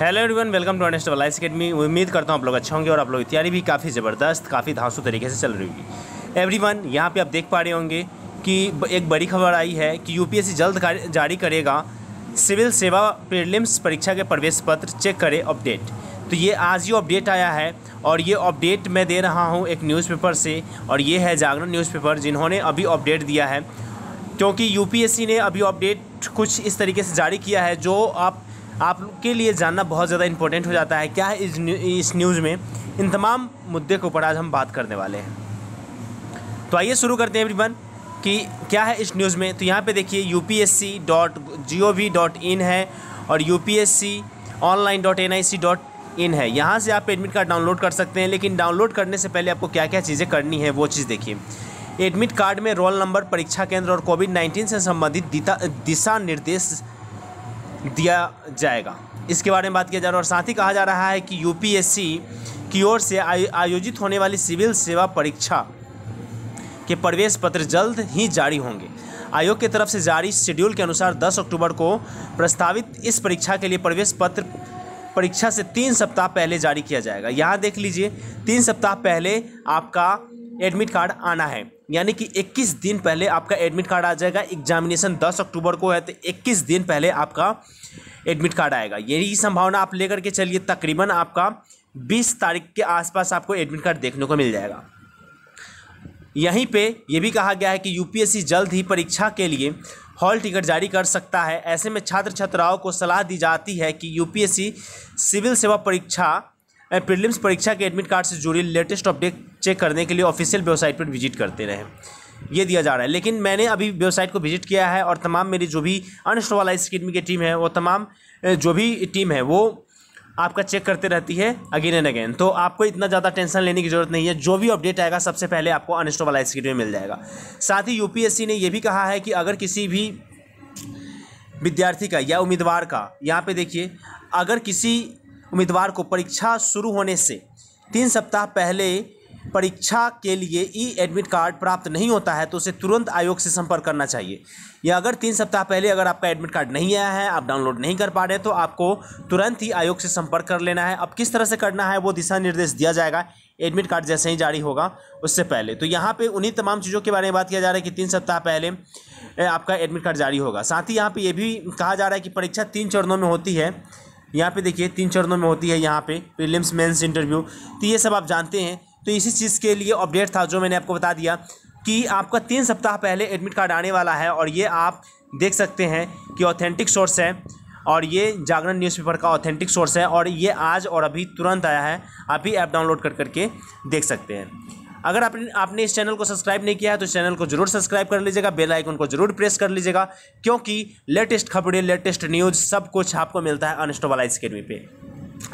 hello everyone welcome to honest वाला academy उम्मीद करता हूँ आप लोग अच्छा होंगे और आप लोग की तैयारी भी काफ़ी ज़बरदस्त काफ़ी धांसू तरीके से चल रही होगी एवरीवन वन यहाँ पर आप देख पा रहे होंगे कि एक बड़ी खबर आई है कि यूपीएससी जल्द जारी करेगा सिविल सेवा प्रीलिम्स परीक्षा के प्रवेश पत्र चेक करें अपडेट तो ये आज ही अपडेट आया है और ये अपडेट मैं दे रहा हूँ एक न्यूज़पेपर से और ये है जागरण न्यूज़पेपर जिन्होंने अभी अपडेट दिया है क्योंकि यूपीएससी ने अभी अपडेट कुछ इस तरीके से जारी किया है जो आप आपके लिए जानना बहुत ज़्यादा इंपॉर्टेंट हो जाता है क्या है इस, न्यू, इस न्यूज़ में इन तमाम मुद्दे के ऊपर आज हम बात करने वाले हैं तो आइए शुरू करते हैं एवरीवन कि क्या है इस न्यूज़ में तो यहाँ पे देखिए U P S C dot G O V dot in है और U P S C online dot N I C dot in है यहाँ से आप एडमिट कार्ड डाउनलोड कर सकते हैं लेकिन डाउनलोड करने से पहले आपको क्या क्या चीज़ें करनी है वो चीज़ देखिए एडमिट कार्ड में रोल नंबर परीक्षा केंद्र और कोविड नाइन्टीन से संबंधित दिशा निर्देश दिया जाएगा इसके बारे में बात किया जा रहा है और साथ ही कहा जा रहा है कि यूपीएससी की ओर से आयोजित होने वाली सिविल सेवा परीक्षा के प्रवेश पत्र जल्द ही जारी होंगे आयोग की तरफ से जारी शेड्यूल के अनुसार 10 अक्टूबर को प्रस्तावित इस परीक्षा के लिए प्रवेश पत्र परीक्षा से तीन सप्ताह पहले जारी किया जाएगा यहाँ देख लीजिए तीन सप्ताह पहले आपका एडमिट कार्ड आना है यानी कि 21 दिन पहले आपका एडमिट कार्ड आ जाएगा एग्जामिनेशन 10 अक्टूबर को है तो 21 दिन पहले आपका एडमिट कार्ड आएगा यही संभावना आप लेकर के चलिए तकरीबन आपका 20 तारीख के आसपास आपको एडमिट कार्ड देखने को मिल जाएगा यहीं पे यह भी कहा गया है कि यूपीएससी जल्द ही परीक्षा के लिए हॉल टिकट जारी कर सकता है ऐसे में छात्र छात्राओं को सलाह दी जाती है कि यूपीएससी सिविल सेवा परीक्षा प्रीलिम्स परीक्षा के एडमिट कार्ड से जुड़ी लेटेस्ट अपडेट चेक करने के लिए ऑफिशियल वेबसाइट पर विजिट करते रहें ये दिया जा रहा है लेकिन मैंने अभी वेबसाइट को विजिट किया है और तमाम मेरी जो भी अनस्टोवालाइज अकेडमी की टीम है वो तमाम जो भी टीम है वो आपका चेक करते रहती है अगेन एंड अगेन तो आपको इतना ज़्यादा टेंशन लेने की जरूरत नहीं है जो भी अपडेट आएगा सबसे पहले आपको अनस्टोवालाइज अकेडमी मिल जाएगा साथ ही यूपीएससी ने यह भी कहा है कि अगर किसी भी विद्यार्थी का या उम्मीदवार का यहाँ पर देखिए अगर किसी उम्मीदवार को परीक्षा शुरू होने से तीन सप्ताह पहले परीक्षा के लिए ई एडमिट कार्ड प्राप्त नहीं होता है तो उसे तुरंत आयोग से संपर्क करना चाहिए या अगर तीन सप्ताह पहले अगर आपका एडमिट कार्ड नहीं आया है आप डाउनलोड नहीं कर पा रहे तो आपको तुरंत ही आयोग से संपर्क कर लेना है अब किस तरह से करना है वो दिशा निर्देश दिया जाएगा एडमिट कार्ड जैसे ही जारी होगा उससे पहले तो यहाँ पर उन्हीं तमाम चीज़ों के बारे में बात किया जा रहा है कि तीन सप्ताह पहले आपका एडमिट कार्ड जारी होगा साथ ही यहाँ पर यह भी कहा जा रहा है कि परीक्षा तीन चरणों में होती है यहाँ पे देखिए तीन चरणों में होती है यहाँ पे प्रीलिम्स मेंस इंटरव्यू तो ये सब आप जानते हैं तो इसी चीज़ के लिए अपडेट था जो मैंने आपको बता दिया कि आपका तीन सप्ताह पहले एडमिट कार्ड आने वाला है और ये आप देख सकते हैं कि ऑथेंटिक सोर्स है और ये जागरण न्यूज़पेपर का ऑथेंटिक सोर्स है और ये आज और अभी तुरंत आया है आप ही ऐप डाउनलोड कर करके देख सकते हैं अगर आपने आपने इस चैनल को सब्सक्राइब नहीं किया है तो इस चैनल को जरूर सब्सक्राइब कर लीजिएगा बेल आइकन को जरूर प्रेस कर लीजिएगा क्योंकि लेटेस्ट खबरें लेटेस्ट न्यूज़ सब कुछ आपको मिलता है अनस्टोबलाइज अकेडमी पे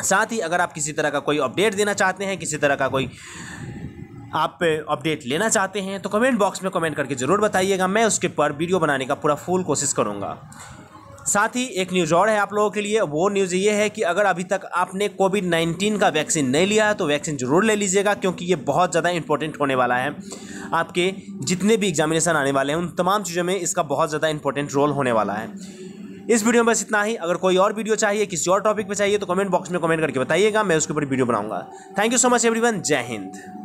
साथ ही अगर आप किसी तरह का कोई अपडेट देना चाहते हैं किसी तरह का कोई आप अपडेट लेना चाहते हैं तो कमेंट बॉक्स में कमेंट करके ज़रूर बताइएगा मैं उसके पर वीडियो बनाने का पूरा फुल कोशिश करूँगा साथ ही एक न्यूज़ और है आप लोगों के लिए वो न्यूज़ ये है कि अगर अभी तक आपने कोविड नाइन्टीन का वैक्सीन नहीं लिया है तो वैक्सीन ज़रूर ले लीजिएगा क्योंकि ये बहुत ज़्यादा इंपॉर्टेंट होने वाला है आपके जितने भी एग्जामिनेशन आने वाले हैं उन तमाम चीज़ों में इसका बहुत ज़्यादा इंपॉर्टेंट रोल होने वाला है इस वीडियो में बस इतना ही अगर कोई और वीडियो चाहिए किसी और टॉपिक पर चाहिए तो कमेंट बॉक्स में कमेंट करके बताइएगा मैं उसके ऊपर वीडियो बनाऊंगा thank you so much every जय हिंद